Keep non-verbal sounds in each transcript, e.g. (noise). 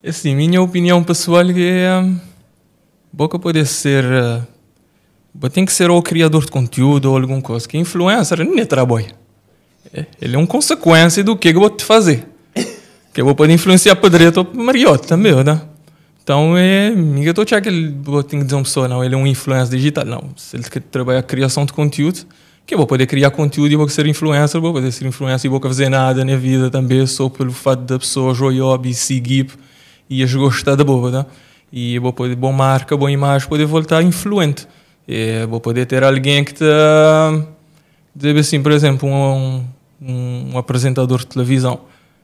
É assim, minha opinião pessoal é boca hum, pode ser eh, tem que ser ou criador de conteúdo ou alguma coisa. Que influencer não é trabalho. É, ele é uma consequência do que eu vou te fazer. (coughs) Que eu vou poder influenciar Pedrito ou Mariota também, né? Então, é, eu estou achando que ele tem que dizer uma pessoa, não, ele é um influencer digital. Não, se ele quer trabalhar a criação de conteúdo, que eu vou poder criar conteúdo e vou ser influencer, vou poder ser influencer e vou fazer nada na vida também, só pelo fato da pessoa jogar e seguir ias gostar da tá? e vou poder boa marca, boa imagem, poder voltar influente. E vou poder ter alguém que te deve assim, por exemplo, um, um, um, apresentador de televisão.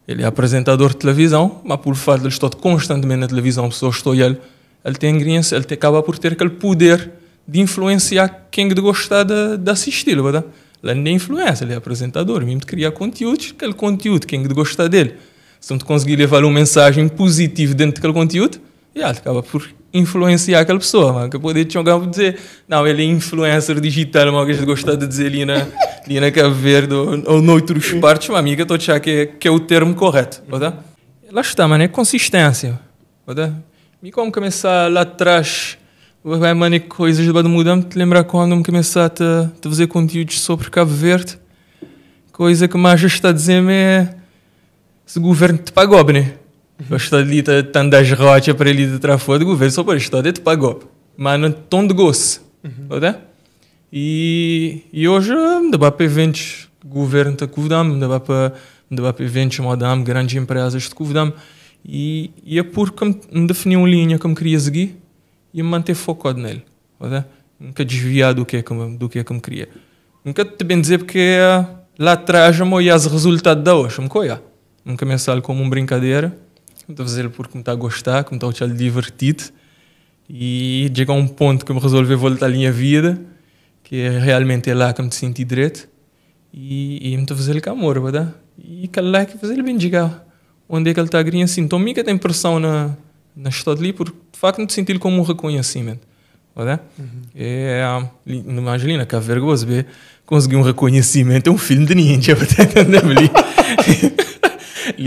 Ele é apresentador de televisão, mas por fato de ele estar constantemente na televisão, só estou ele, ele tem ingresso, ele acaba por ter aquele poder de influenciar quem gostar de, de assistir, tá? Ele não é influência, ele é apresentador, mesmo de criar conteúdos, aquele conteúdo, quem gostar dele se não te conseguir levar uma mensagem positiva dentro daquele conteúdo, já, acaba por influenciar aquela pessoa, mano. Que poder te jogar dizer, não, ele é influencer digital, mano, que a gente gosta de dizer ali na, ali na Cabo Verde ou, noutros partes, uma amiga, estou a achar que é, que é o termo correto, tá? Lá está, mano, é consistência, tá? E como começar lá atrás, vai, mano, coisas de mudar, te lembrar quando me começar a te, fazer conteúdos sobre Cabo Verde, coisa que mais já está a dizer-me é se mhm. mhm. o governo te pagou, né? O Estado ali está das rochas para ele tirar fora do governo, só para o Estado te pagou. Mas não tão de gosto, uhum. tá? E, e hoje, ainda vai para eventos, o governo está convidando, ainda vai para eventos, modam, grandes empresas te convidando. E, e é porque me defini uma linha que me queria seguir e me manter focado nele, tá? Nunca desviar do que é que, do que, é que me queria. Nunca te bem dizer porque lá atrás eu me olhei os resultados da hoje, me coia. Não começar como uma brincadeira, estou fazer porque me está a gostar, como está a divertir e chegar a um ponto que me resolvi voltar à minha vida, que é realmente é lá que me senti direito e, e me estou a fazer com amor, verdade? E é que lá que fazer bem chegar onde é que ele está a assim. Então, mica tem pressão na na história ali porque de facto não sentir como um reconhecimento, verdade? Uhum. É, imagina que a vergonha conseguir um reconhecimento é um filme de ninja, verdade? (laughs)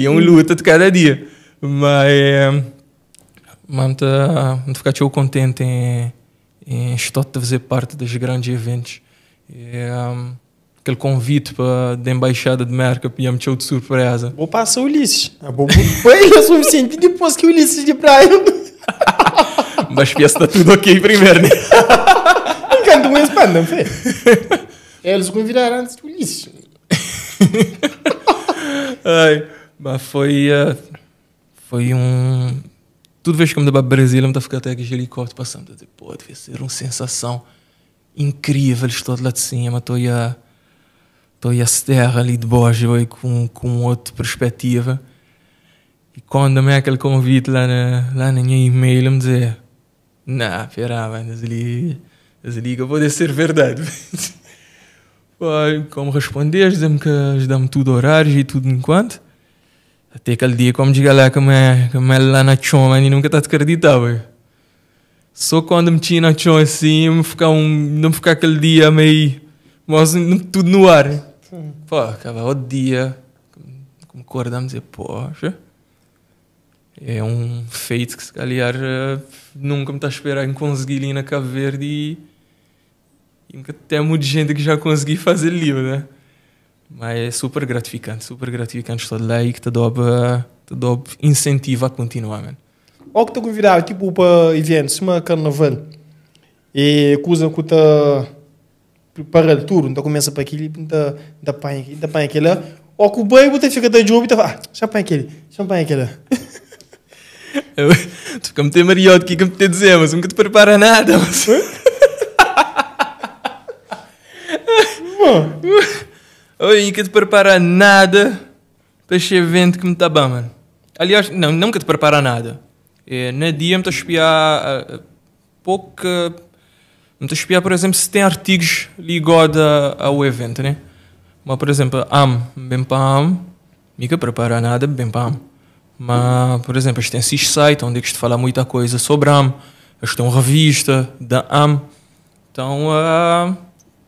é uma luta de cada dia. Mas. Mas ficar teu contente em, em estar a fazer parte dos grandes eventos. E, um, aquele convite para a embaixada de Merca para me de surpresa. Vou passar o Ulisses. A ah, bom, foi o é suficiente depois que o Ulisses de praia. (laughs) Mas pensa está tudo ok primeiro, né? Não (laughs) canto um não foi? (laughs) Eles convidaram antes do Ulisses. Ai. Bah, foi. Uh, foi um. Tudo vez que eu me dava Brasília, eu me ficando até aqui helicóptero passando. Eu pô, devia ser uma sensação incrível. Estou lá de cima, estou a. Estou a terra ali de Borges, com, com outra perspectiva. E quando me aquele convite lá na, lá na minha e-mail, eu me dizer Não, pera, mas ali. Desliga, pode ser verdade. (laughs) Como respondeste, dizem-me que dá-me tudo horários e tudo enquanto. Até aquele dia, como diga lá, que me, que me lá na choma, e nunca está acreditava. Só quando me tinha na chão assim, me ficar um, não ficar aquele dia meio. Mas tudo no ar. Pô, acabava o dia. Concordamos e, poxa. É um feito que, se calhar, nunca me está a esperar em conseguir ali na Cabo Verde. E, e até de gente que já consegui fazer livro, né? Mas é super gratificante, super gratificante estar lá e que te dá, uh, te dá incentivo a continuar, mano. Ou que te convidaram tipo, para eventos, uma carnaval, e coisa que te prepara tudo, então começa para aquilo, então apanha aquilo, apanha aquilo, ou que o banho, você fica de jogo e fala, ah, já apanha aquele, já apanha aquele. Tu fica-me ter mariado, o que é que me te dizer, mas nunca te prepara nada, mas... (laughs) Mano... (laughs) Eu nunca te prepara nada para este evento que me está bem, mano. Aliás, não, nunca te prepara nada. É, na dia me está a espiar ah, ah, pouca. Me está a espiar, por exemplo, se tem artigos ligados ao evento, né? Mas, por exemplo, am, bem para am, nunca prepara nada, bem para am. Mas, por exemplo, eles tem esse site onde é que te fala muita coisa sobre am, eles tem é uma revista da am. Então, uh,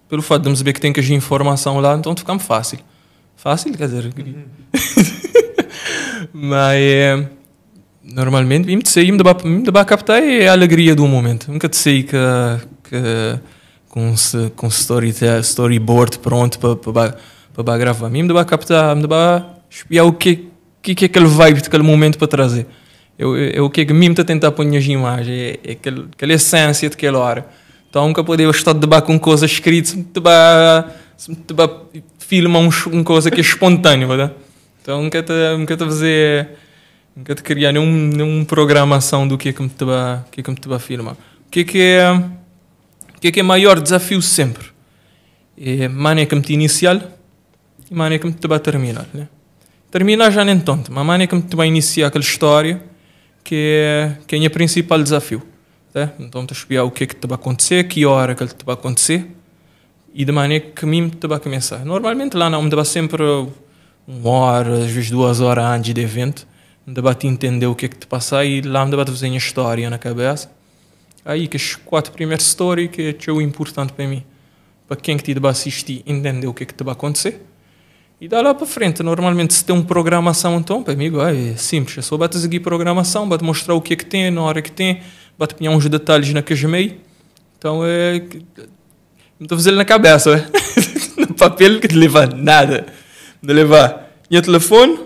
pelo fato de saber que tem que agir informação lá, então fica fácil. Fácil, quer dizer. Uhum. (laughs) Mas é, normalmente, me sei, me a captar é a alegria do momento. Nunca te sei que, que com com story, storyboard pronto para para gravar. Me dá captar, me dá espiar o que que que é aquele vibe daquele momento para trazer. É, o que é que me está tentar pôr nas imagens, é, é aquela essência daquela hora. Então, nunca podia estar debaixo com coisa escrita, debater, filma uma coisa que é espontânea, verdade? Então, nunca te, nunca te fazer, nunca te criar nenhum, nenhuma programação do que é que me teba, que é que me O que é que é, o que é que é maior desafio sempre? É maneira que me te inicial e maneira que me teba terminar, né? Terminar já nem tanto, mas maneira que me teba iniciar aquela história que é, que é o principal desafio. Tá? Então, estás a o que é que te vai acontecer, que hora é que te vai acontecer e de maneira que mim te vai começar. Normalmente lá não, me dá sempre uma hora, às vezes duas horas antes do evento, me dá te entender o que é que te passa e lá me dá te fazer uma história na cabeça. Aí que as quatro primeiras histórias que é o importante para mim, para quem que te vai assistir entender o que é que te vai acontecer. E dá lá para frente, normalmente se tem uma programação então, para mim é simples, é só bater seguir programação, bater mostrar o que é que tem, na hora que tem, bota pinhar uns detalhes na queijo meio. Então é. Não estou fazendo na cabeça, é? (laughs) no papel que te leva nada. De levar meu telefone,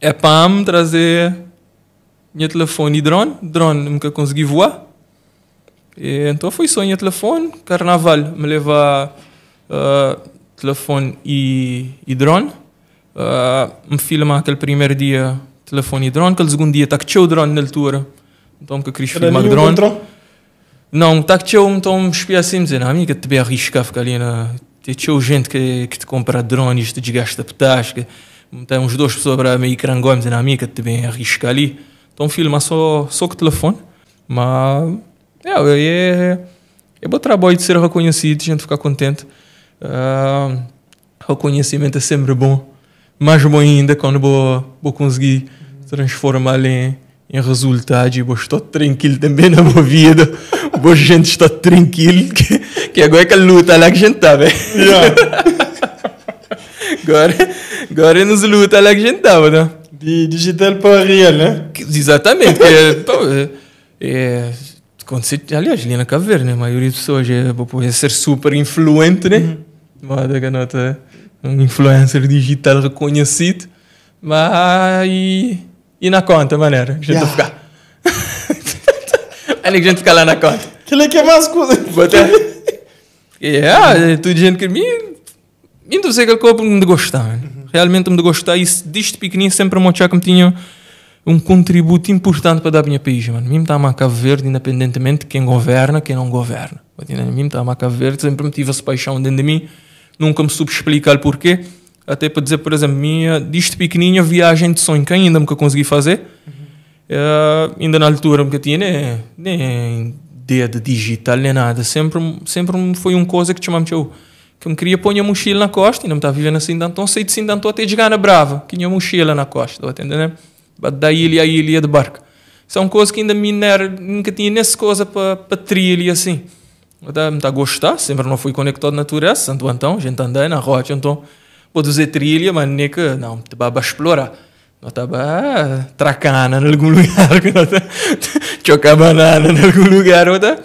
é para me trazer meu telefone e drone. Drone nunca consegui voar. E, então foi só meu telefone, carnaval, me levar uh, ah, telefone e, e drone. Uh, me filma aquele primeiro dia telefone e drone, aquele segundo dia tá que o drone na altura. Então que queres filmar drone? Não, tak cię tą assim, ze nami, que tebe arrisca ficar ali na. Tinha gente que, que te compra drones, te desgasta petasca. Tem uns dois pessoas para meio crangói, dizendo, amiga, te bem arrisca ali. Então filma só, só com o telefone. Mas é, é, é bom trabalho de ser reconhecido, de gente ficar contente. Uh, reconhecimento é sempre bom. Mais bom ainda quando vou, vou conseguir transformar ali em resultado, eu estou tranquilo também na minha vida, a gente está tranquilo, que, que agora é que a luta lá que a gente está, Yeah. agora, agora é nos luta lá que a gente estava, tá, né? De digital para real, né? Exatamente. Porque, é, é, é, quando você, aliás, ali na caverna, a maioria das pessoas é, pode é ser super influente, né? Uhum. Mas que nota um influencer digital reconhecido. Mas e na conta, maneiro. A gente vai ficar. (laughs) a gente fica lá na conta. Que ele quer mais coisa. Bota. É, tu dizendo que mim. Então sei que o não me gostar. Realmente me gostar. E desde pequenininho sempre mostrei que me tinha um contributo importante para dar o minha país, mano. Mim está a cave Verde, independentemente de quem governa, quem não governa. Né? Mim está a cave Verde, sempre me tive essa paixão dentro de mim. Nunca me soube explicar porquê. Até para dizer, por exemplo, minha, disto pequenininha viagem de sonho que ainda nunca consegui fazer, uhum. uh, ainda na altura nunca tinha nem, nem dedo digital nem nada. Sempre, sempre foi uma coisa que chamamos eu que me queria pôr a mochila na costa e não me estava tá vivendo assim, então sei de assim, então até de gana brava, que tinha mochila na costa, tá entendendo? Né? Da ilha a ilha de barco. São coisas que ainda minera, nunca tinha nessa coisa para trilha assim. Me está a gostar, sempre não fui conectado à natureza, santo então, a gente andei na rocha, então produzir trilha, mas nem que, não, te baba explorar. Nós estava tracana em algum lugar, que nós chocar banana em algum lugar, tá?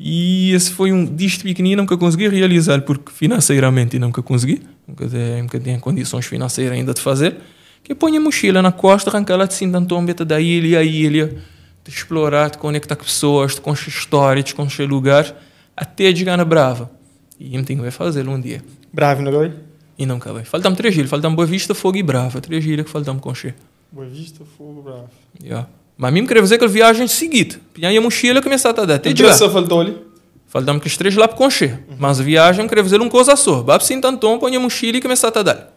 E esse foi um disto pequenino que eu consegui realizar, porque financeiramente nunca consegui, nunca, nunca tinha condições financeiras ainda de fazer. Que põe a mochila na costa, arranca lá de Sintantombeta, da ilha a ilha, te explorar, te conectar com pessoas, te conhecer histórias, te conhecer lugares, até chegar na Brava. E eu tenho que fazer um dia. Brava, não é? E não acabei. Faltam três gírias. Faltam Boa Vista, Fogo e Brava. Três gírias que faltam conhecer. Boa Vista, Fogo e Brava. Yeah. Mas mesmo queria dizer que a viagem seguida Pinhar a mochila começar a dar. Até já. faltou ali? Faltam que os três lá para concher. Uhum. Mas a viagem queria dizer uma coisa só. Bab se então põe a mochila e começar a dar.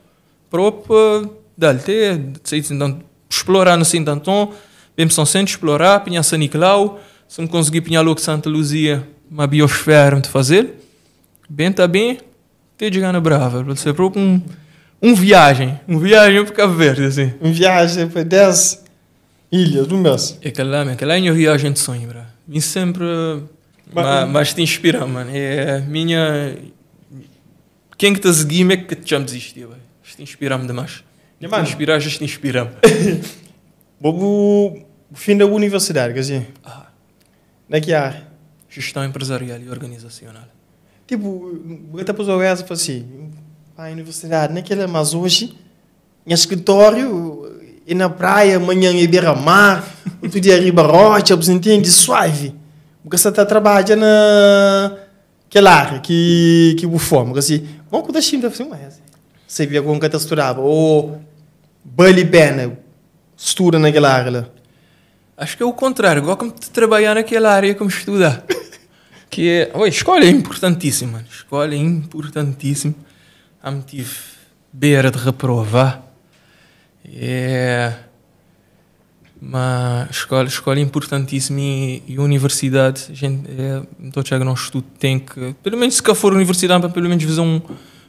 Próprio dali. Até explorar no Sintanton. Mesmo são sendo explorar. Pinha São Nicolau. Se não conseguir pinha logo Santa Luzia, uma biosfera de fazer. Bem, tá bem ter de Gana Brava? Pra você, pra um, um viagem. Um viagem para Cabo Verde, assim. Um viagem para 10 ilhas no mês. É que lá, que lá é uma viagem de sonho, bro. E sempre. Mas, mas, mas te inspira, mano. É minha. Quem que te seguir, é que te chama desistir, Isto Te inspira-me demais. É, né, te inspirar, já te inspira Bobo, (laughs) fim da universidade, quer dizer? Ah. Daqui Gestão empresarial e organizacional. Tipo, eu até pus o essa e assim, ah, a universidade, naquela, é mas hoje, em escritório, e na praia, amanhã em Beira-Mar, (laughs) outro dia em Ribarrocha, você entende? Suave. Porque você está trabalhando naquela é área que, que bufou. assim, vamos com o time, deve ser uma Você via como que te estourava. Ou Bali Pena, estuda né? naquela área lá. Acho que é o contrário. igual de trabalhar naquela área como estudar. (laughs) que é. escolha é importantíssima, Escolha é importantíssima. Há motivo beira de reprovar. É. Uma escola, escola importantíssima e, e universidade. A gente, é, então, Tiago, estudo tem que. Pelo menos se for universidade, para pelo menos fazer um.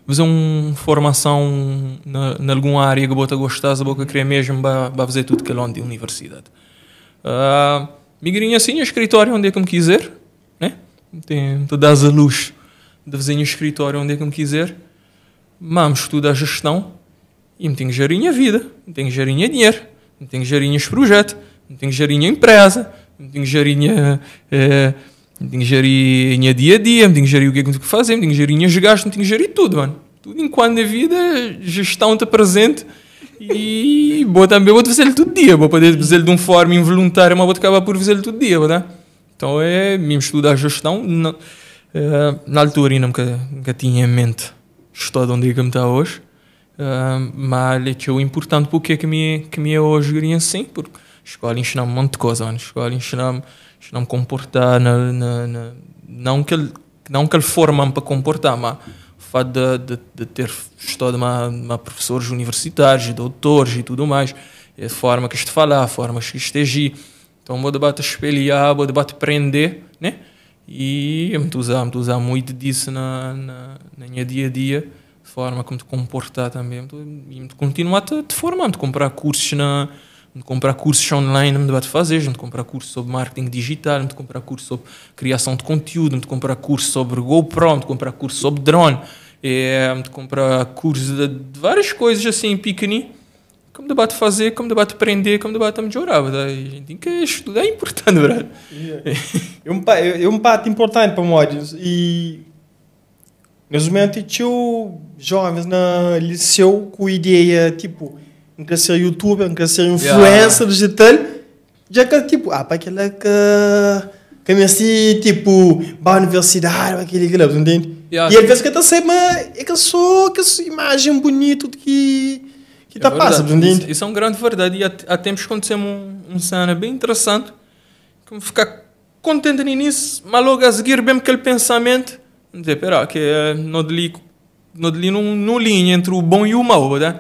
Fazer uma formação na, alguma área que bota gostar, a boca querer mesmo, para fazer tudo que é de universidade. Uh, migrinha assim, escritório onde é que me quiser tem, tu dás a luz de vizinho escritório onde é que me quiser, mamos tudo à gestão e me tenho que gerir a vida, me tenho que gerir dinheiro, me tenho que gerir os projetos, me tenho que gerir a empresa, me tenho que gerir a, é, me tenho que gerir a dia a dia, me tenho que gerir o que é que tenho que fazer, me tenho que gerir os gastos, me tenho que gerir tudo, mano. Tudo enquanto a vida, gestão está presente e vou também vou fazer tudo dia, vou poder fazer de um forma involuntária, mas vou acabar por fazer todo dia, tá? Então é mesmo estudar gestão na, eh, na altura ainda nunca, nunca tinha em mente estou onde é que me está hoje. Uh, mas é, é importante porque é que me que me é hoje ganha assim porque escola ensinou-me um monte de coisa né? escola ensina ensina me comportar na, na, na, não que não que ele forma para comportar mas o fato de, de, de ter estado uma, uma professores universitários doutores e tudo mais é a forma que isto falar a forma que isto agir então, vou debate espelhar, vou debate prender, né? E eu me usar, me usar muito disso na, na, na minha dia a dia, de forma como te comportar também. E me continuar a te formar, comprar cursos na de comprar cursos online, me debate fazer, de comprar cursos sobre marketing digital, de comprar cursos sobre criação de conteúdo, de comprar cursos sobre GoPro, de comprar cursos sobre drone, eh, de comprar cursos de, de várias coisas assim, pequenininho como debate fazer, como debate aprender, como debate a melhorar, verdade? A gente tem que estudar, é importante, verdade? É um, é um parte importante para nós. E, realmente, tinha jovens na liceu com ideia, tipo, em crescer youtuber, em crescer influencer yeah. digital, já que, tipo, ah, para aquela que... Que me assim, tipo, para a universidade, para aquele, aquele, entende? Yeah. E às vezes que até sei, mas é que sou, que essa imagem bonita que que está é passa, isso, isso é uma grande verdade. E há, há tempos aconteceu um, um cena bem interessante, que me ficar contente nisso, mas logo a seguir, bem aquele pensamento, dizer, pera, que é, no deli, não deli linha entre o bom e o mau, tá?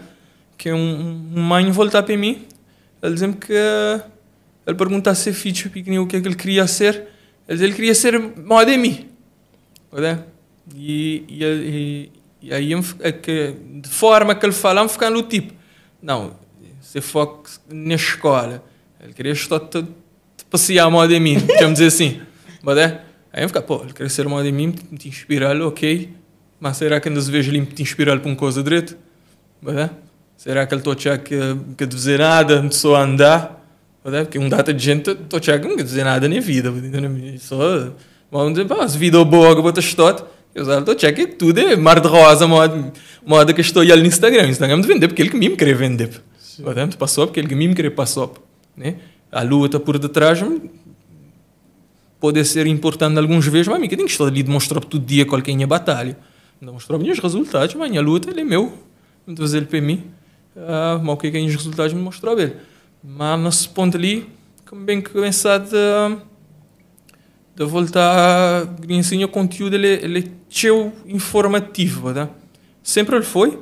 que um, um mãe voltar para mim, ele dizia que eh, ele pergunta se filho pequenininho o que, é que ele queria ser, ele dizia, ele queria ser mau de mim, tá? e, e, e, e aí, é de forma que ele fala, eu ficava no tipo, não, você foca na escola. Ele queria estar tudo, passear mal de mim, vamos (laughs) dizer assim. Mas é, aí eu fico, pô, ele queria ser mal de mim, te inspirar, ok. Mas será que ainda vezes vejo limpo te inspirar para uma coisa dreta Mas é, será que ele está a que, que dizer nada, só andar? Mas é, porque um data de gente está a que não quer dizer nada na vida, só... Vamos dizer, pá, vidas vida é boa, eu vou te eu usava o check tudo é mar de rosa, moda, moda que estou ali no Instagram. Instagram de vender, porque ele que me queria vender. Portanto, passou, porque ele que me queria passar. Né? A luta por detrás hum, pode ser importante alguns vezes, mas que tem que estar ali demonstrar todo dia qual é a minha batalha. Demonstrar os meus resultados, mas a minha luta é meu. Não fazer ele para mim. Ah, mas o que é que é os resultados me mostrou ele. Mas nesse ponto ali, como bem que pensado. Uh, hum, de volta a conteúdo ele, ele teu informativo tá? sempre ele foi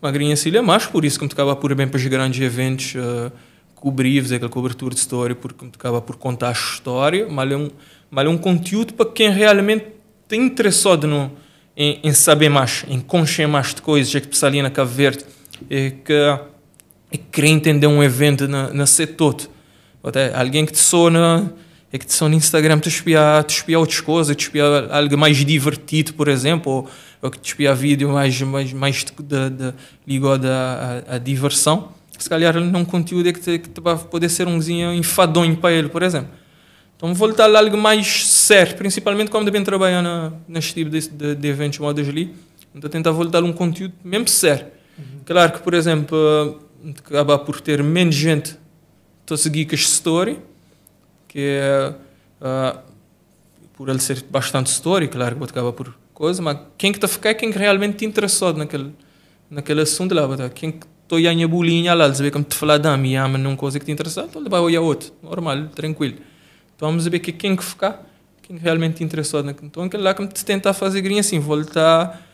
mas ele é mais por isso que ele tocava por bem para os grandes eventos uh, cobrir fazer aquela cobertura de história porque ele tocava por contar a história mas é um mas é um conteúdo para quem realmente tem interessado no em, em, saber mais em conhecer mais de coisas já que precisa ali na Cabo Verde e que é querer entender um evento na, na ser todo até alguém que te soa na é que são no Instagram tu espia, tu outras coisas, tu espia algo mais divertido, por exemplo, ou, que tu espia vídeo mais, mais, mais de, de, ligado à, diversão. Se calhar não conteúdo é que, te, que te vai poder ser um enfadonho para ele, por exemplo. Então voltar a algo mais sério, principalmente como bem trabalhar na, neste tipo de, de, de eventos modas ali. Então tentar voltar um conteúdo mesmo sério. Uhum. Claro que, por exemplo, eh, acaba por ter menos gente a seguir com a história que uh, por ele ser bastante histórico, claro que botava por coisa, mas quem que está ficar é quem que realmente te naquele naquele assunto lá, botar quem que aí a minha bolinha lá, saber como te falar da minha, ah, mas não coisa que te interessa, então vai olhar outro, normal, tranquilo. Então vamos ver que quem que ficar, quem realmente realmente interessou naquele, né? então aquele lá que me tentar fazer grinha assim, voltar